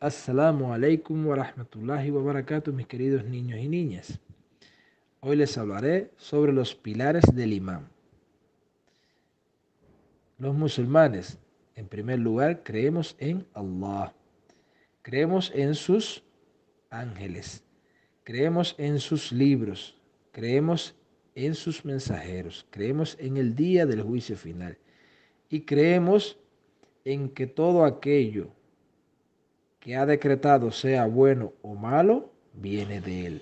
As-salamu alaykum wa rahmatullahi wa barakatuh, mis queridos niños y niñas. Hoy les hablaré sobre los pilares del imán. Los musulmanes, en primer lugar, creemos en Allah. Creemos en sus ángeles. Creemos en sus libros. Creemos en sus mensajeros. Creemos en el día del juicio final. Y creemos en que todo aquello que ha decretado sea bueno o malo, viene de Él.